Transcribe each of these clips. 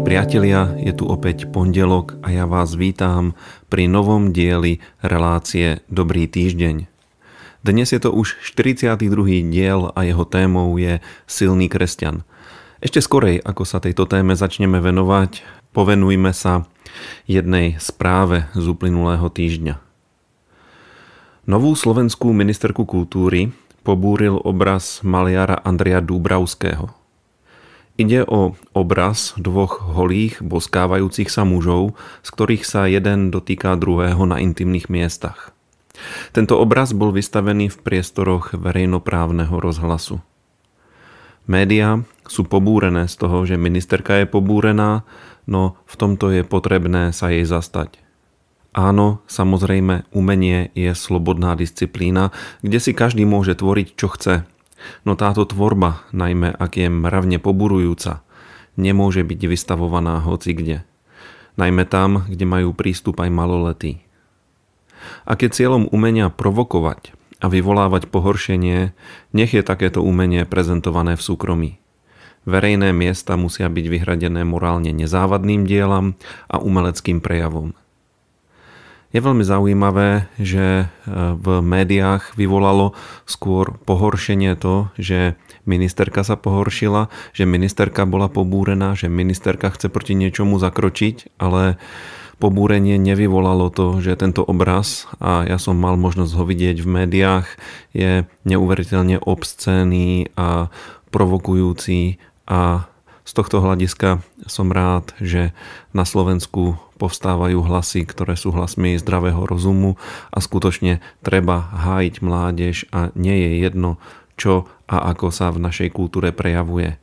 Milí priatelia, je tu opäť pondelok a ja vás vítam pri novom dieli relácie Dobrý týždeň. Dnes je to už 42. diel a jeho témou je silný kresťan. Ešte skorej, ako sa tejto téme začneme venovať, povenujme sa jednej správe z uplynulého týždňa. Novú slovenskú ministerku kultúry pobúril obraz maliara Andrea Dúbravského – Ide o obraz dvoch holých, boskávajúcich sa mužov, z ktorých sa jeden dotýka druhého na intimných miestach. Tento obraz bol vystavený v priestoroch verejnoprávneho rozhlasu. Média sú pobúrené z toho, že ministerka je pobúrená, no v tomto je potrebné sa jej zastať. Áno, samozrejme, umenie je slobodná disciplína, kde si každý môže tvoriť, čo chce, No táto tvorba, najmä ak je mravne poburujúca, nemôže byť vystavovaná hoci kde. Najmä tam, kde majú prístup aj maloletí. A keď cieľom umenia provokovať a vyvolávať pohoršenie, nech je takéto umenie prezentované v súkromí. Verejné miesta musia byť vyhradené morálne nezávadným dielam a umeleckým prejavom. Je veľmi zaujímavé, že e, v médiách vyvolalo skôr pohoršenie to, že ministerka sa pohoršila, že ministerka bola pobúrená, že ministerka chce proti niečomu zakročiť, ale pobúrenie nevyvolalo to, že tento obraz, a ja som mal možnosť ho vidieť v médiách, je neuveriteľne obscénny a provokujúci a z tohto hľadiska som rád, že na Slovensku povstávajú hlasy, ktoré sú hlasmi zdravého rozumu a skutočne treba hájiť mládež a nie je jedno, čo a ako sa v našej kultúre prejavuje.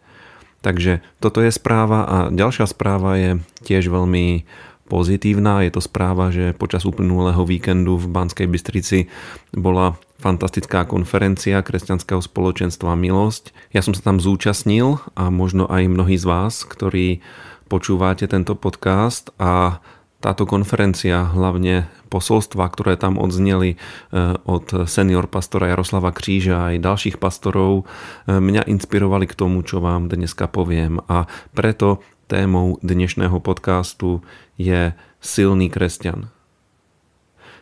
Takže toto je správa a ďalšia správa je tiež veľmi pozitívna. Je to správa, že počas uplynulého víkendu v Banskej Bystrici bola fantastická konferencia kresťanského spoločenstva Milosť. Ja som sa tam zúčastnil a možno aj mnohí z vás, ktorí počúvate tento podcast a táto konferencia, hlavne posolstva, ktoré tam odzneli e, od senior pastora Jaroslava Kríža aj ďalších pastorov, e, mňa inspirovali k tomu, čo vám dneska poviem. A preto témou dnešného podcastu je silný kresťan.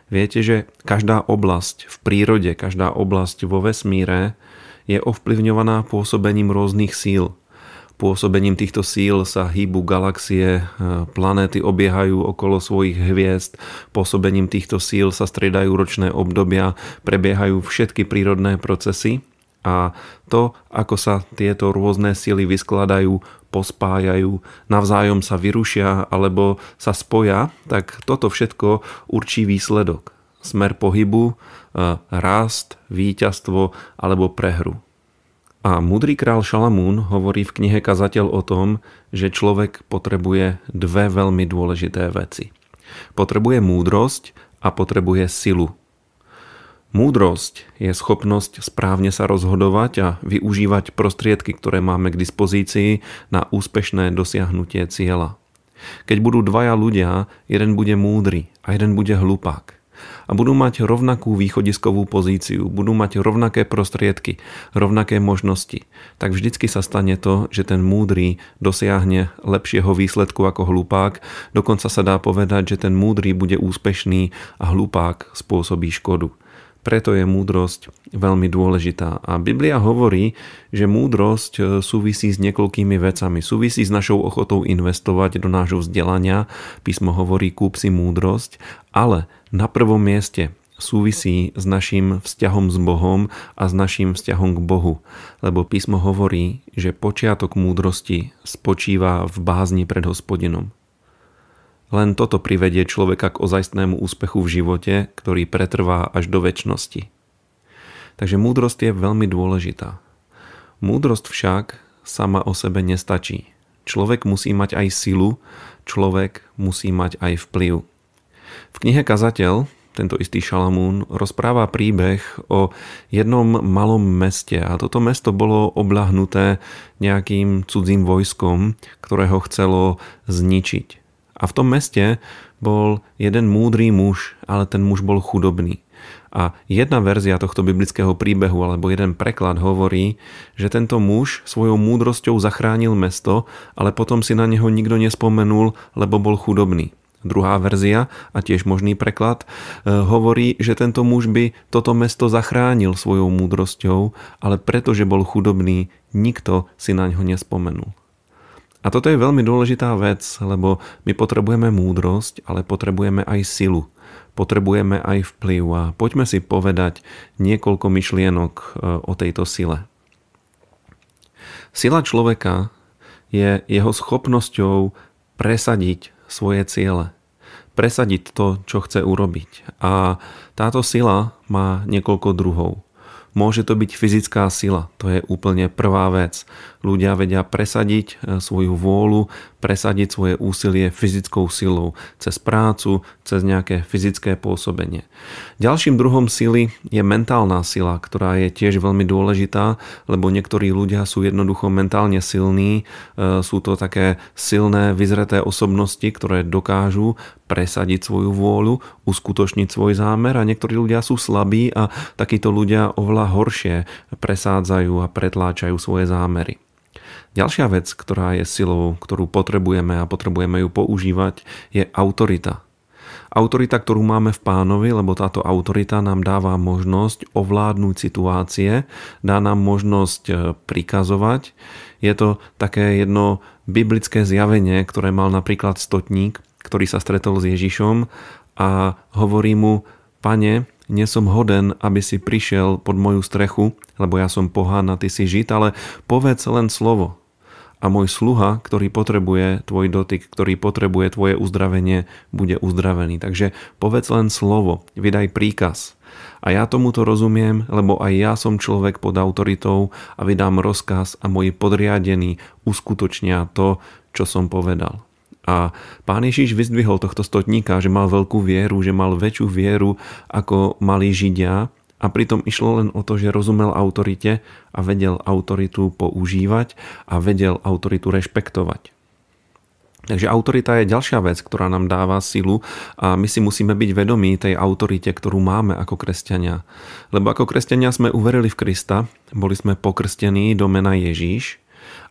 Viete, že každá oblasť v prírode, každá oblasť vo vesmíre je ovplyvňovaná pôsobením rôznych síl – Pôsobením týchto síl sa hýbu galaxie, e, planéty obiehajú okolo svojich hviezd, pôsobením týchto síl sa striedajú ročné obdobia, prebiehajú všetky prírodné procesy a to, ako sa tieto rôzne síly vyskladajú, pospájajú, navzájom sa vyrušia alebo sa spoja, tak toto všetko určí výsledok. Smer pohybu, e, rast, víťazstvo alebo prehru. A mudrý král Šalamún hovorí v knihe Kazateľ o tom, že človek potrebuje dve veľmi dôležité veci. Potrebuje múdrosť a potrebuje silu. Múdrosť je schopnosť správne sa rozhodovať a využívať prostriedky, ktoré máme k dispozícii na úspešné dosiahnutie cieľa. Keď budú dvaja ľudia, jeden bude múdry a jeden bude hlupák a budú mať rovnakú východiskovú pozíciu, budú mať rovnaké prostriedky, rovnaké možnosti, tak vždycky sa stane to, že ten múdry dosiahne lepšieho výsledku ako hlupák, dokonca sa dá povedať, že ten múdry bude úspešný a hlupák spôsobí škodu. Preto je múdrosť veľmi dôležitá. A Biblia hovorí, že múdrosť e, súvisí s niekoľkými vecami. Súvisí s našou ochotou investovať do nášho vzdelania. Písmo hovorí kúp si múdrosť, ale na prvom mieste súvisí s našim vzťahom s Bohom a s našim vzťahom k Bohu. Lebo písmo hovorí, že počiatok múdrosti spočíva v bázni pred hospodinom. Len toto privedie človeka k ozajstnému úspechu v živote, ktorý pretrvá až do väčšnosti. Takže múdrosť je veľmi dôležitá. Múdrosť však sama o sebe nestačí. Človek musí mať aj silu, človek musí mať aj vplyv. V knihe Kazateľ tento istý Šalamún rozpráva príbeh o jednom malom meste a toto mesto bolo oblahnuté nejakým cudzím vojskom, ktoré ho chcelo zničiť. A v tom meste bol jeden múdry muž, ale ten muž bol chudobný. A jedna verzia tohto biblického príbehu alebo jeden preklad hovorí, že tento muž svojou múdrosťou zachránil mesto, ale potom si na neho nikto nespomenul, lebo bol chudobný. Druhá verzia a tiež možný preklad e, hovorí, že tento muž by toto mesto zachránil svojou múdrosťou, ale pretože bol chudobný, nikto si na neho nespomenul. A toto je veľmi dôležitá vec, lebo my potrebujeme múdrosť, ale potrebujeme aj silu. Potrebujeme aj vplyv a poďme si povedať niekoľko myšlienok e, o tejto sile. Sila človeka je jeho schopnosťou presadiť svoje ciele. Presadiť to, čo chce urobiť. A táto sila má niekoľko druhov. Môže to byť fyzická sila, to je úplne prvá vec. Ľudia vedia presadiť e, svoju vôľu, presadiť svoje úsilie fyzickou silou, cez prácu, cez nejaké fyzické pôsobenie. Ďalším druhom sily je mentálna sila, ktorá je tiež veľmi dôležitá, lebo niektorí ľudia sú jednoducho mentálne silní, e, sú to také silné, vyzreté osobnosti, ktoré dokážu presadiť svoju vôľu, uskutočniť svoj zámer a niektorí ľudia sú slabí a takíto ľudia oveľa horšie presádzajú a pretláčajú svoje zámery. Ďalšia vec, ktorá je silou, ktorú potrebujeme a potrebujeme ju používať, je autorita. Autorita, ktorú máme v pánovi, lebo táto autorita nám dáva možnosť ovládnuť situácie, dá nám možnosť e, prikazovať. Je to také jedno biblické zjavenie, ktoré mal napríklad stotník, ktorý sa stretol s Ježišom a hovorí mu, pane, nie som hoden, aby si prišiel pod moju strechu, lebo ja som pohán a ty si žid, ale povedz len slovo. A môj sluha, ktorý potrebuje tvoj dotyk, ktorý potrebuje tvoje uzdravenie, bude uzdravený. Takže povedz len slovo, vydaj príkaz. A ja tomuto rozumiem, lebo aj ja som človek pod autoritou a vydám rozkaz a moji podriadení uskutočnia to, čo som povedal. A pán Ježiš vyzdvihol tohto stotníka, že mal veľkú vieru, že mal väčšiu vieru ako mali Židia a pritom išlo len o to, že rozumel autorite a vedel autoritu používať a vedel autoritu rešpektovať. Takže autorita je ďalšia vec, ktorá nám dáva silu a my si musíme byť vedomí tej autorite, ktorú máme ako kresťania. Lebo ako kresťania sme uverili v Krista, boli sme pokrstení do mena Ježíš,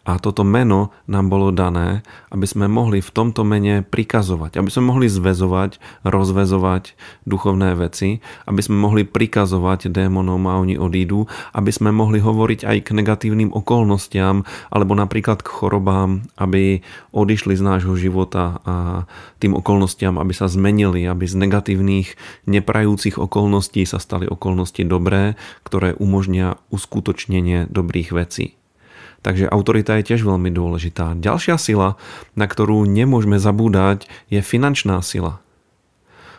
a toto meno nám bolo dané, aby sme mohli v tomto mene prikazovať, aby sme mohli zväzovať, rozvezovať duchovné veci, aby sme mohli prikazovať démonom a oni odídu, aby sme mohli hovoriť aj k negatívnym okolnostiam alebo napríklad k chorobám, aby odišli z nášho života a tým okolnostiam, aby sa zmenili, aby z negatívnych, neprajúcich okolností sa stali okolnosti dobré, ktoré umožnia uskutočnenie dobrých vecí. Takže autorita je tiež veľmi dôležitá. Ďalšia sila, na ktorú nemôžeme zabúdať, je finančná sila.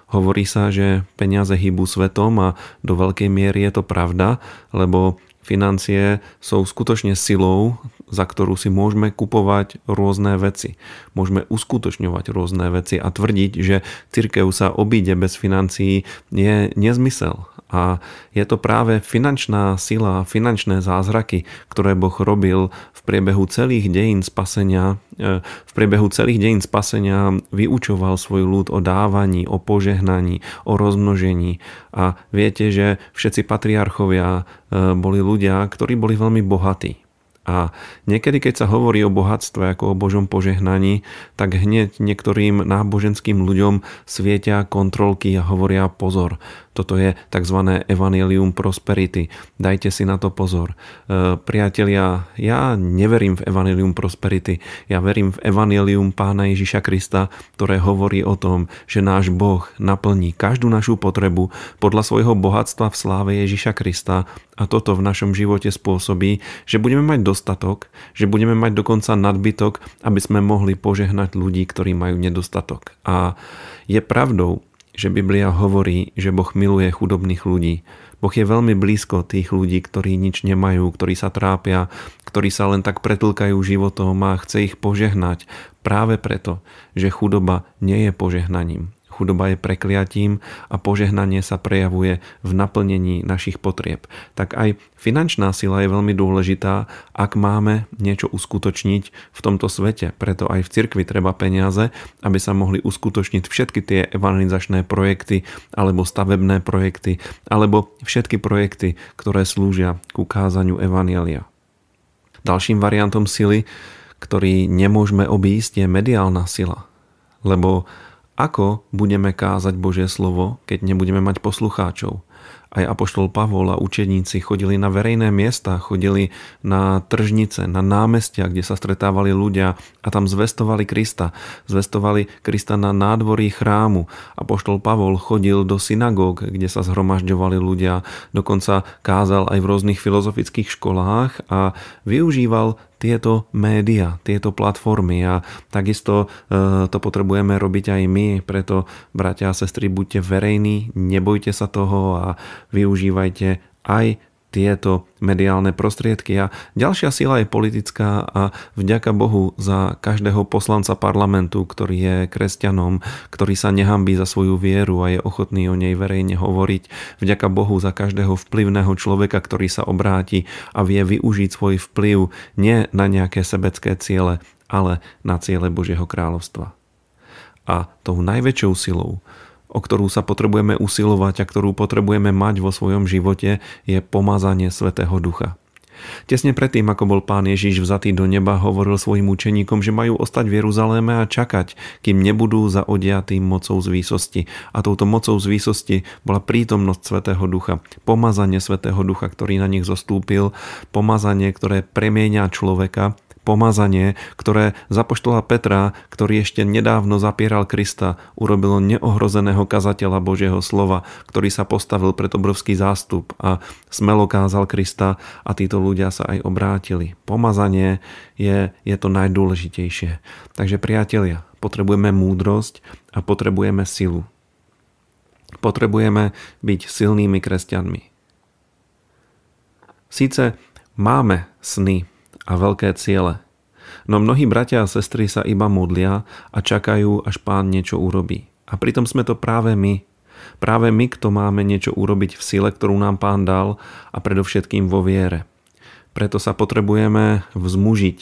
Hovorí sa, že peniaze hýbu svetom a do veľkej miery je to pravda, lebo financie sú skutočne silou, za ktorú si môžeme kupovať rôzne veci. Môžeme uskutočňovať rôzne veci a tvrdiť, že cirkev sa obíde bez financií je nezmysel a je to práve finančná sila, finančné zázraky, ktoré Boh robil v priebehu celých dejín spasenia, e, v priebehu celých dejín spasenia vyučoval svoj ľud o dávaní, o požehnaní, o rozmnožení. A viete, že všetci patriarchovia e, boli ľudia, ktorí boli veľmi bohatí a niekedy, keď sa hovorí o bohatstve ako o Božom požehnaní, tak hneď niektorým náboženským ľuďom svietia kontrolky a hovoria pozor. Toto je tzv. evangelium prosperity. Dajte si na to pozor. E, priatelia, ja neverím v evangelium prosperity. Ja verím v evangelium pána Ježiša Krista, ktoré hovorí o tom, že náš Boh naplní každú našu potrebu podľa svojho bohatstva v sláve Ježiša Krista a toto v našom živote spôsobí, že budeme mať dosť nedostatok, že budeme mať dokonca nadbytok, aby sme mohli požehnať ľudí, ktorí majú nedostatok. A je pravdou, že Biblia hovorí, že Boh miluje chudobných ľudí. Boh je veľmi blízko tých ľudí, ktorí nič nemajú, ktorí sa trápia, ktorí sa len tak pretlkajú životom a chce ich požehnať práve preto, že chudoba nie je požehnaním. Chudoba je prekliatím a požehnanie sa prejavuje v naplnení našich potrieb. Tak aj finančná sila je veľmi dôležitá, ak máme niečo uskutočniť v tomto svete. Preto aj v cirkvi treba peniaze, aby sa mohli uskutočniť všetky tie evangelizačné projekty alebo stavebné projekty alebo všetky projekty, ktoré slúžia k ukázaniu evanielia. Ďalším variantom sily, ktorý nemôžeme obísť, je mediálna sila. Lebo ako budeme kázať Božie slovo, keď nebudeme mať poslucháčov? aj apoštol Pavol a učeníci chodili na verejné miesta, chodili na tržnice, na námestia, kde sa stretávali ľudia a tam zvestovali Krista. Zvestovali Krista na nádvorí chrámu. Apoštol Pavol chodil do synagóg, kde sa zhromažďovali ľudia. Dokonca kázal aj v rôznych filozofických školách a využíval tieto média, tieto platformy a takisto e, to potrebujeme robiť aj my, preto bratia a sestry, buďte verejní, nebojte sa toho a využívajte aj tieto mediálne prostriedky. A ďalšia sila je politická a vďaka Bohu za každého poslanca parlamentu, ktorý je kresťanom, ktorý sa nehambí za svoju vieru a je ochotný o nej verejne hovoriť. Vďaka Bohu za každého vplyvného človeka, ktorý sa obráti a vie využiť svoj vplyv nie na nejaké sebecké ciele, ale na ciele Božieho kráľovstva. A tou najväčšou silou, o ktorú sa potrebujeme usilovať a ktorú potrebujeme mať vo svojom živote, je pomazanie Svetého Ducha. Tesne predtým, ako bol pán Ježiš vzatý do neba, hovoril svojim učeníkom, že majú ostať v Jeruzaléme a čakať, kým nebudú zaodiatí mocou z výsosti. A touto mocou z výsosti bola prítomnosť Svetého Ducha, pomazanie Svetého Ducha, ktorý na nich zostúpil, pomazanie, ktoré premienia človeka pomazanie, ktoré zapoštola Petra, ktorý ešte nedávno zapieral Krista, urobilo neohrozeného kazateľa Božieho slova, ktorý sa postavil pred obrovský zástup a smelo kázal Krista a títo ľudia sa aj obrátili. Pomazanie je, je to najdôležitejšie. Takže priatelia, potrebujeme múdrosť a potrebujeme silu. Potrebujeme byť silnými kresťanmi. Sice máme sny, a veľké ciele. No mnohí bratia a sestry sa iba modlia a čakajú, až pán niečo urobí. A pritom sme to práve my. Práve my, kto máme niečo urobiť v sile, ktorú nám pán dal a predovšetkým vo viere. Preto sa potrebujeme vzmužiť,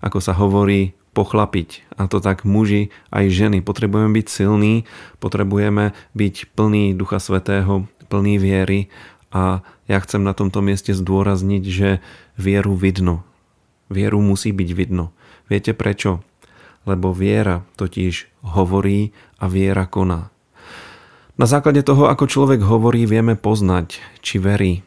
ako sa hovorí, pochlapiť. A to tak muži aj ženy. Potrebujeme byť silní, potrebujeme byť plný Ducha Svetého, plný viery a ja chcem na tomto mieste zdôrazniť, že vieru vidno, Vieru musí byť vidno. Viete prečo? Lebo viera totiž hovorí a viera koná. Na základe toho, ako človek hovorí, vieme poznať, či verí,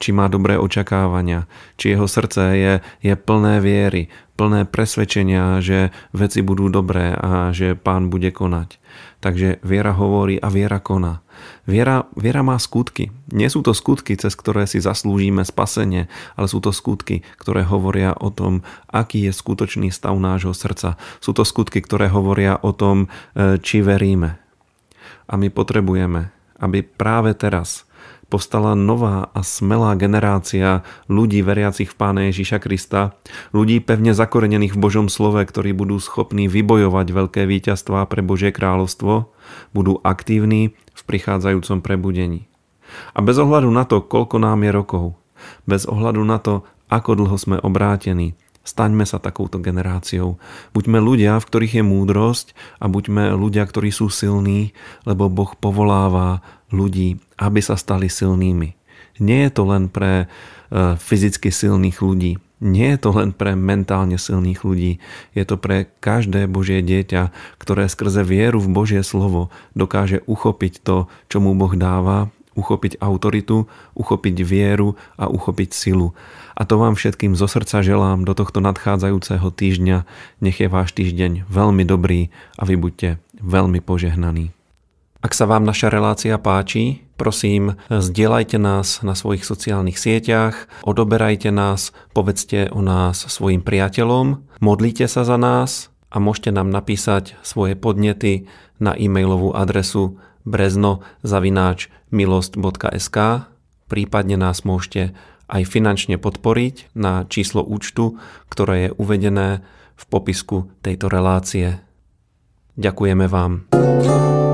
či má dobré očakávania, či jeho srdce je, je plné viery, plné presvedčenia, že veci budú dobré a že pán bude konať. Takže viera hovorí a viera koná. Viera, viera má skutky. Nie sú to skutky, cez ktoré si zaslúžime spasenie, ale sú to skutky, ktoré hovoria o tom, aký je skutočný stav nášho srdca. Sú to skutky, ktoré hovoria o tom, e, či veríme. A my potrebujeme, aby práve teraz povstala nová a smelá generácia ľudí veriacich v Pána Ježiša Krista, ľudí pevne zakorenených v Božom slove, ktorí budú schopní vybojovať veľké víťazstvá pre Božie kráľovstvo, budú aktívni v prichádzajúcom prebudení. A bez ohľadu na to, koľko nám je rokov, bez ohľadu na to, ako dlho sme obrátení, Staňme sa takouto generáciou. Buďme ľudia, v ktorých je múdrosť a buďme ľudia, ktorí sú silní, lebo Boh povoláva ľudí, aby sa stali silnými. Nie je to len pre e, fyzicky silných ľudí, nie je to len pre mentálne silných ľudí, je to pre každé Božie dieťa, ktoré skrze vieru v Božie slovo dokáže uchopiť to, čo mu Boh dáva, uchopiť autoritu, uchopiť vieru a uchopiť silu. A to vám všetkým zo srdca želám do tohto nadchádzajúceho týždňa. Nech je váš týždeň veľmi dobrý a vy buďte veľmi požehnaní. Ak sa vám naša relácia páči, prosím, zdieľajte nás na svojich sociálnych sieťach, odoberajte nás, povedzte o nás svojim priateľom, modlite sa za nás a môžete nám napísať svoje podnety na e-mailovú adresu brezno-milost.sk prípadne nás môžete aj finančne podporiť na číslo účtu, ktoré je uvedené v popisku tejto relácie. Ďakujeme vám.